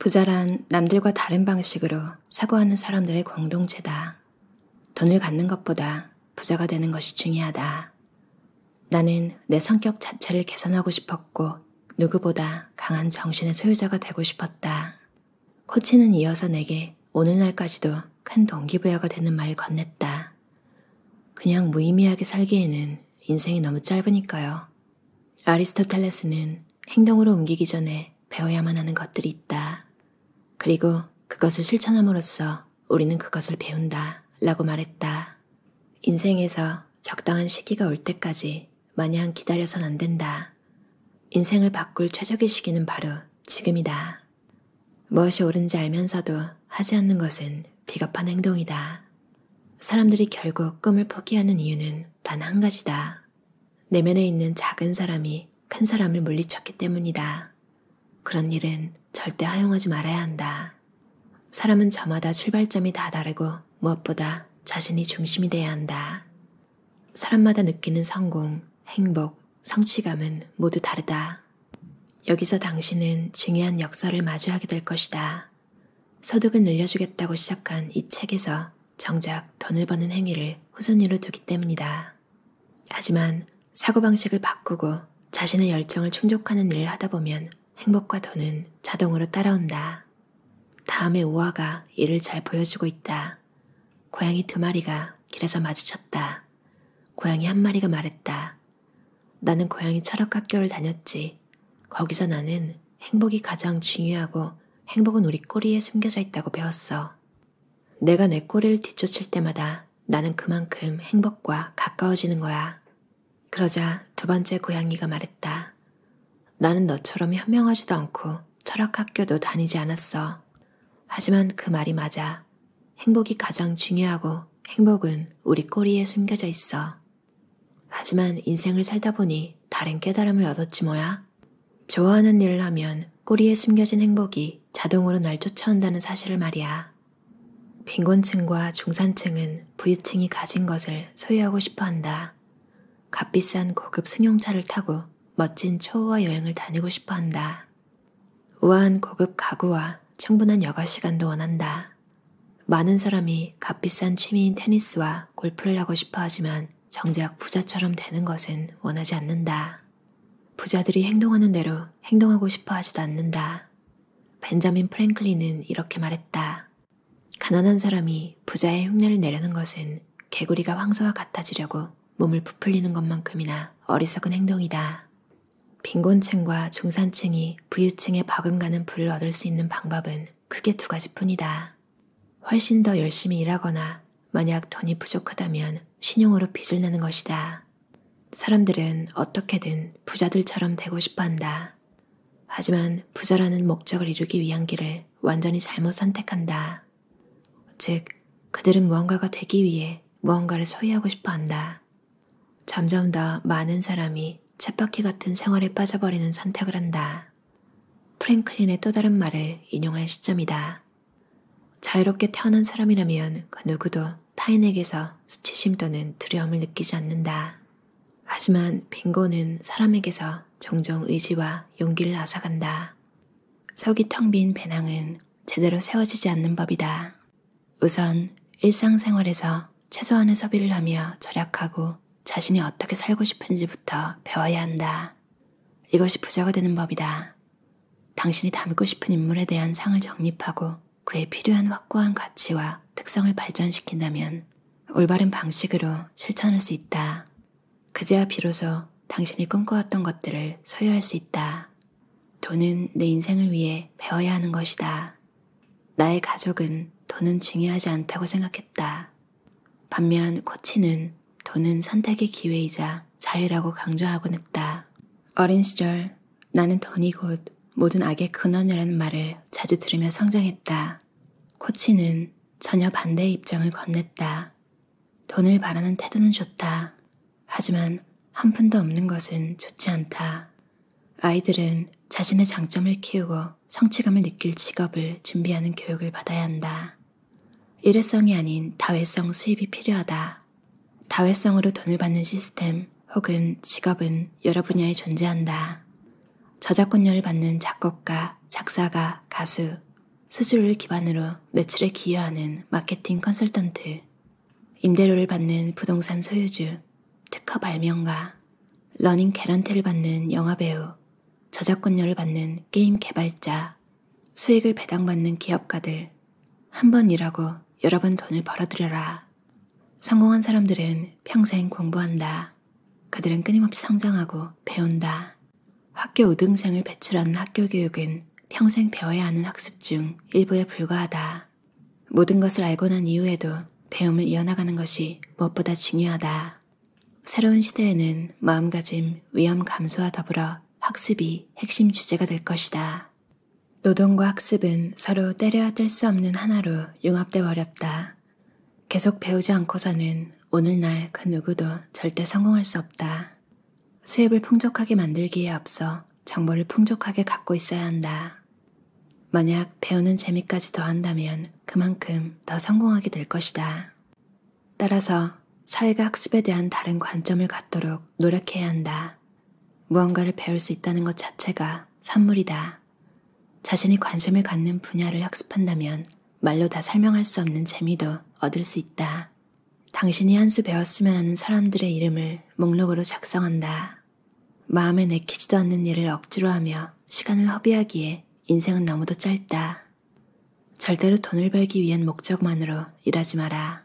부자란 남들과 다른 방식으로 사고하는 사람들의 공동체다. 돈을 갖는 것보다 부자가 되는 것이 중요하다. 나는 내 성격 자체를 개선하고 싶었고 누구보다 강한 정신의 소유자가 되고 싶었다. 코치는 이어서 내게 오늘날까지도 큰 동기부여가 되는 말을 건넸다. 그냥 무의미하게 살기에는 인생이 너무 짧으니까요. 아리스토텔레스는 행동으로 옮기기 전에 배워야만 하는 것들이 있다. 그리고 그것을 실천함으로써 우리는 그것을 배운다 라고 말했다. 인생에서 적당한 시기가 올 때까지 마냥 기다려선 안 된다. 인생을 바꿀 최적의 시기는 바로 지금이다. 무엇이 옳은지 알면서도 하지 않는 것은 비겁한 행동이다. 사람들이 결국 꿈을 포기하는 이유는 단 한 가지다. 내면에 있는 작은 사람이 큰 사람을 물리쳤기 때문이다. 그런 일은 절대 허용하지 말아야 한다. 사람은 저마다 출발점이 다 다르고 무엇보다 자신이 중심이 돼야 한다. 사람마다 느끼는 성공, 행복, 성취감은 모두 다르다. 여기서 당신은 중요한 역사를 마주하게 될 것이다. 소득을 늘려주겠다고 시작한 이 책에서 정작 돈을 버는 행위를 후순위로 두기 때문이다. 하지만 사고방식을 바꾸고 자신의 열정을 충족하는 일을 하다 보면 행복과 돈은 자동으로 따라온다. 다음에 우화가 이를 잘 보여주고 있다. 고양이 두 마리가 길에서 마주쳤다. 고양이 한 마리가 말했다. 나는 고양이 철학학교를 다녔지. 거기서 나는 행복이 가장 중요하고 행복은 우리 꼬리에 숨겨져 있다고 배웠어. 내가 내 꼬리를 뒤쫓을 때마다 나는 그만큼 행복과 가까워지는 거야. 그러자 두 번째 고양이가 말했다. 나는 너처럼 현명하지도 않고 철학학교도 다니지 않았어. 하지만 그 말이 맞아. 행복이 가장 중요하고 행복은 우리 꼬리에 숨겨져 있어. 하지만 인생을 살다 보니 다른 깨달음을 얻었지 뭐야? 좋아하는 일을 하면 꼬리에 숨겨진 행복이 자동으로 날 쫓아온다는 사실을 말이야. 빈곤층과 중산층은 부유층이 가진 것을 소유하고 싶어 한다. 값비싼 고급 승용차를 타고 멋진 초호화 여행을 다니고 싶어 한다. 우아한 고급 가구와 충분한 여가 시간도 원한다. 많은 사람이 값비싼 취미인 테니스와 골프를 하고 싶어 하지만 정작 부자처럼 되는 것은 원하지 않는다. 부자들이 행동하는 대로 행동하고 싶어 하지도 않는다. 벤자민 프랭클린은 이렇게 말했다. 가난한 사람이 부자의 흉내를 내려는 것은 개구리가 황소와 같아지려고 몸을 부풀리는 것만큼이나 어리석은 행동이다. 빈곤층과 중산층이 부유층의 버금가는 부를 얻을 수 있는 방법은 크게 두 가지뿐이다. 훨씬 더 열심히 일하거나 만약 돈이 부족하다면 신용으로 빚을 내는 것이다. 사람들은 어떻게든 부자들처럼 되고 싶어 한다. 하지만 부자라는 목적을 이루기 위한 길을 완전히 잘못 선택한다. 즉, 그들은 무언가가 되기 위해 무언가를 소유하고 싶어 한다. 점점 더 많은 사람이 쳇바퀴 같은 생활에 빠져버리는 선택을 한다. 프랭클린의 또 다른 말을 인용할 시점이다. 자유롭게 태어난 사람이라면 그 누구도 타인에게서 수치심 또는 두려움을 느끼지 않는다. 하지만 빙고는 사람에게서 종종 의지와 용기를 앗아간다. 속이 텅 빈 배낭은 제대로 세워지지 않는 법이다. 우선 일상생활에서 최소한의 소비를 하며 절약하고 자신이 어떻게 살고 싶은지부터 배워야 한다. 이것이 부자가 되는 법이다. 당신이 닮고 싶은 인물에 대한 상을 정립하고 그에 필요한 확고한 가치와 특성을 발전시킨다면 올바른 방식으로 실천할 수 있다. 그제야 비로소 당신이 꿈꿔왔던 것들을 소유할 수 있다. 돈은 내 인생을 위해 배워야 하는 것이다. 나의 가족은 돈은 중요하지 않다고 생각했다. 반면 코치는 돈은 선택의 기회이자 자유라고 강조하곤 했다. 어린 시절 나는 돈이 곧 모든 악의 근원이라는 말을 자주 들으며 성장했다. 코치는 전혀 반대의 입장을 건넸다. 돈을 바라는 태도는 좋다. 하지만 한 푼도 없는 것은 좋지 않다. 아이들은 자신의 장점을 키우고 성취감을 느낄 직업을 준비하는 교육을 받아야 한다. 일회성이 아닌 다회성 수입이 필요하다. 다회성으로 돈을 받는 시스템 혹은 직업은 여러 분야에 존재한다. 저작권료를 받는 작곡가, 작사가, 가수, 수술을 기반으로 매출에 기여하는 마케팅 컨설턴트, 임대료를 받는 부동산 소유주, 특허 발명가, 러닝 개런티를 받는 영화배우, 저작권료를 받는 게임 개발자, 수익을 배당받는 기업가들, 한 번 일하고 여러 번 돈을 벌어들여라. 성공한 사람들은 평생 공부한다. 그들은 끊임없이 성장하고 배운다. 학교 우등생을 배출하는 학교 교육은 평생 배워야 하는 학습 중 일부에 불과하다. 모든 것을 알고 난 이후에도 배움을 이어나가는 것이 무엇보다 중요하다. 새로운 시대에는 마음가짐, 위험 감소와 더불어 학습이 핵심 주제가 될 것이다. 노동과 학습은 서로 때려야 뗄 수 없는 하나로 융합돼 버렸다. 계속 배우지 않고서는 오늘날 그 누구도 절대 성공할 수 없다. 수입을 풍족하게 만들기에 앞서 정보를 풍족하게 갖고 있어야 한다. 만약 배우는 재미까지 더한다면 그만큼 더 성공하게 될 것이다. 따라서 사회가 학습에 대한 다른 관점을 갖도록 노력해야 한다. 무언가를 배울 수 있다는 것 자체가 선물이다 자신이 관심을 갖는 분야를 학습한다면 말로 다 설명할 수 없는 재미도 얻을 수 있다. 당신이 한 수 배웠으면 하는 사람들의 이름을 목록으로 작성한다. 마음에 내키지도 않는 일을 억지로 하며 시간을 허비하기에 인생은 너무도 짧다. 절대로 돈을 벌기 위한 목적만으로 일하지 마라.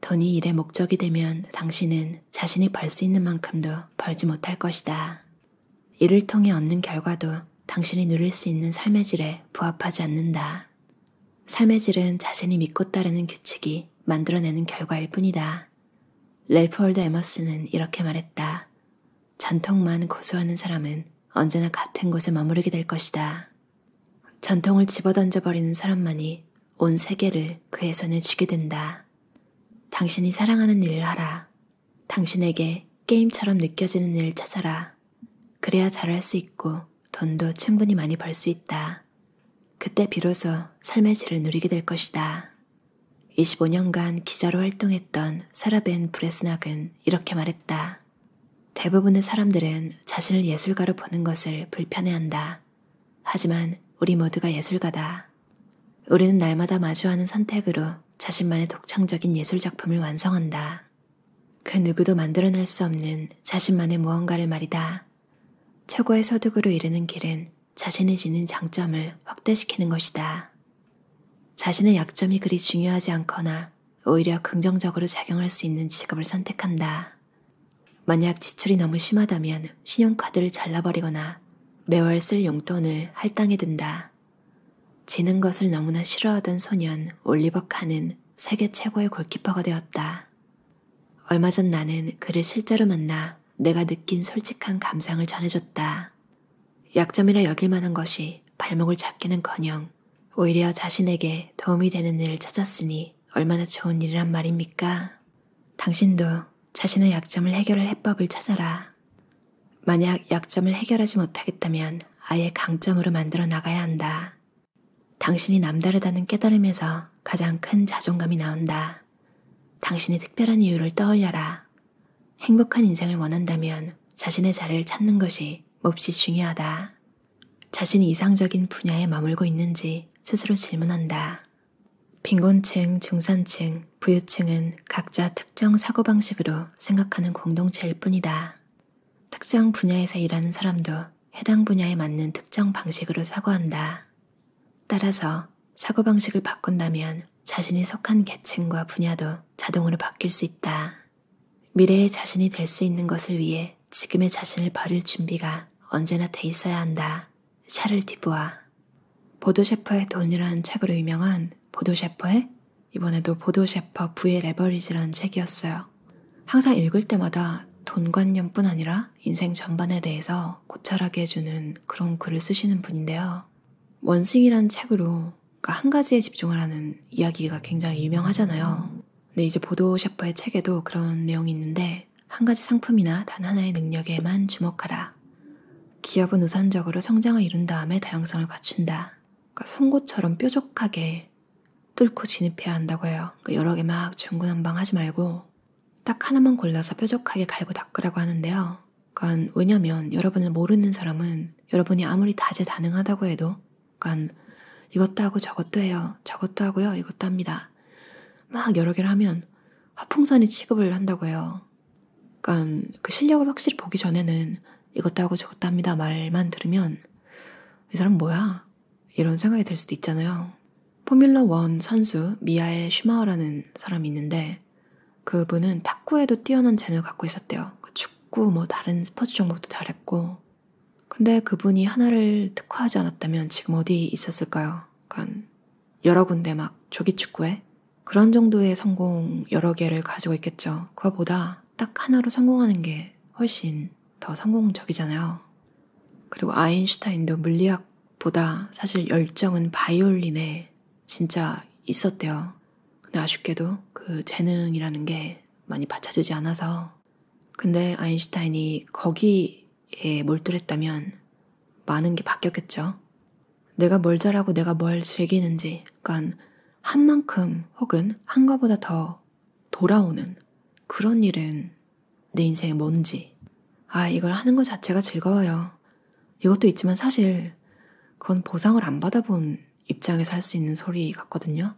돈이 일의 목적이 되면 당신은 자신이 벌 수 있는 만큼도 벌지 못할 것이다. 이를 통해 얻는 결과도 당신이 누릴 수 있는 삶의 질에 부합하지 않는다. 삶의 질은 자신이 믿고 따르는 규칙이 만들어내는 결과일 뿐이다. 렐프 월드 에머스는 이렇게 말했다. 전통만 고수하는 사람은 언제나 같은 곳에 머무르게 될 것이다. 전통을 집어던져버리는 사람만이 온 세계를 그의 손에 쥐게 된다. 당신이 사랑하는 일을 하라. 당신에게 게임처럼 느껴지는 일을 찾아라. 그래야 잘할 수 있고 돈도 충분히 많이 벌 수 있다. 그때 비로소 삶의 질을 누리게 될 것이다. 25년간 기자로 활동했던 사라벤 브레스낙은 이렇게 말했다. 대부분의 사람들은 자신을 예술가로 보는 것을 불편해한다. 하지만 우리 모두가 예술가다. 우리는 날마다 마주하는 선택으로 자신만의 독창적인 예술작품을 완성한다. 그 누구도 만들어낼 수 없는 자신만의 무언가를 말이다. 최고의 소득으로 이르는 길은 자신이 지닌 장점을 확대시키는 것이다. 자신의 약점이 그리 중요하지 않거나 오히려 긍정적으로 작용할 수 있는 직업을 선택한다. 만약 지출이 너무 심하다면 신용카드를 잘라버리거나 매월 쓸 용돈을 할당해둔다. 지는 것을 너무나 싫어하던 소년 올리버 칸은 세계 최고의 골키퍼가 되었다. 얼마 전 나는 그를 실제로 만나 내가 느낀 솔직한 감상을 전해줬다. 약점이라 여길 만한 것이 발목을 잡기는커녕 오히려 자신에게 도움이 되는 일을 찾았으니 얼마나 좋은 일이란 말입니까? 당신도 자신의 약점을 해결할 해법을 찾아라. 만약 약점을 해결하지 못하겠다면 아예 강점으로 만들어 나가야 한다. 당신이 남다르다는 깨달음에서 가장 큰 자존감이 나온다. 당신이 특별한 이유를 떠올려라. 행복한 인생을 원한다면 자신의 자리를 찾는 것이 몹시 중요하다. 자신이 이상적인 분야에 머물고 있는지 스스로 질문한다. 빈곤층, 중산층, 부유층은 각자 특정 사고방식으로 생각하는 공동체일 뿐이다. 특정 분야에서 일하는 사람도 해당 분야에 맞는 특정 방식으로 사고한다. 따라서 사고방식을 바꾼다면 자신이 속한 계층과 분야도 자동으로 바뀔 수 있다. 미래의 자신이 될 수 있는 것을 위해 지금의 자신을 버릴 준비가 언제나 돼 있어야 한다. 샤를 디부아 보도셰퍼의 돈이라는 책으로 유명한 보도셰퍼의 이번에도 보도셰퍼 부의 레버리지라는 책이었어요. 항상 읽을 때마다 돈 관념뿐 아니라 인생 전반에 대해서 고찰하게 해주는 그런 글을 쓰시는 분인데요. 원숭이란 책으로 그러니까 한 가지에 집중을 하는 이야기가 굉장히 유명하잖아요. 근데 이제 보도셰퍼의 책에도 그런 내용이 있는데 한 가지 상품이나 단 하나의 능력에만 주목하라. 기업은 우선적으로 성장을 이룬 다음에 다양성을 갖춘다. 그러니까 송곳처럼 뾰족하게 뚫고 진입해야 한다고 해요. 그러니까 여러 개 막 중구난방 하지 말고 딱 하나만 골라서 뾰족하게 갈고 닦으라고 하는데요. 그건 그러니까 왜냐면 여러분을 모르는 사람은 여러분이 아무리 다재다능하다고 해도 그러 그러니까 이것도 하고 저것도 해요. 저것도 하고요. 이것도 합니다. 막 여러 개를 하면 화풍선이 취급을 한다고 해요. 그러니까 그 실력을 확실히 보기 전에는 이것도 하고 저것도 합니다 말만 들으면 이 사람 뭐야? 이런 생각이 들 수도 있잖아요. 포뮬러 1 선수 미하엘 슈마어라는 사람이 있는데 그분은 탁구에도 뛰어난 재능을 갖고 있었대요. 그 축구 뭐 다른 스포츠 종목도 잘했고 근데 그분이 하나를 특화하지 않았다면 지금 어디 있었을까요? 여러 군데 막 조기 축구에 그런 정도의 성공 여러 개를 가지고 있겠죠. 그거보다 딱 하나로 성공하는 게 훨씬 더 성공적이잖아요. 그리고 아인슈타인도 물리학보다 사실 열정은 바이올린에 진짜 있었대요. 근데 아쉽게도 그 재능이라는 게 많이 받쳐주지 않아서. 근데 아인슈타인이 거기에 몰두했다면 많은 게 바뀌었겠죠. 내가 뭘 잘하고 내가 뭘 즐기는지, 그러니까 한 만큼 혹은 한 거보다 더 돌아오는 그런 일은 내 인생에 뭔지 아, 이걸 하는 것 자체가 즐거워요. 이것도 있지만 사실 그건 보상을 안 받아본 입장에서 할 수 있는 소리 같거든요.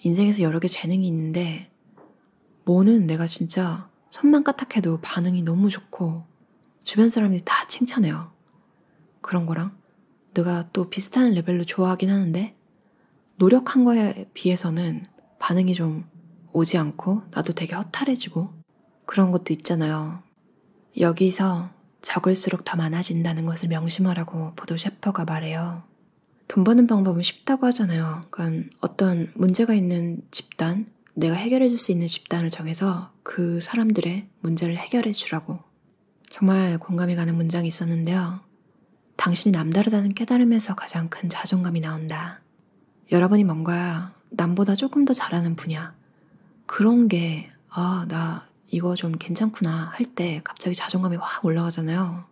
인생에서 여러 개 재능이 있는데 뭐는 내가 진짜 손만 까딱해도 반응이 너무 좋고 주변 사람들이 다 칭찬해요. 그런 거랑 내가 또 비슷한 레벨로 좋아하긴 하는데 노력한 거에 비해서는 반응이 좀 오지 않고 나도 되게 허탈해지고 그런 것도 있잖아요. 여기서 적을수록 더 많아진다는 것을 명심하라고 보도 셰퍼가 말해요. 돈 버는 방법은 쉽다고 하잖아요. 그러니까 어떤 문제가 있는 집단, 내가 해결해 줄 수 있는 집단을 정해서 그 사람들의 문제를 해결해 주라고. 정말 공감이 가는 문장이 있었는데요. 당신이 남다르다는 깨달음에서 가장 큰 자존감이 나온다. 여러분이 뭔가 남보다 조금 더 잘하는 분야. 그런 게, 아, 나 이거 좀 괜찮구나 할 때 갑자기 자존감이 확 올라가잖아요.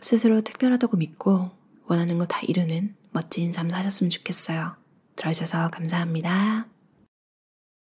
스스로 특별하다고 믿고 원하는 거 다 이루는 멋진 삶 사셨으면 좋겠어요. 들어주셔서 감사합니다.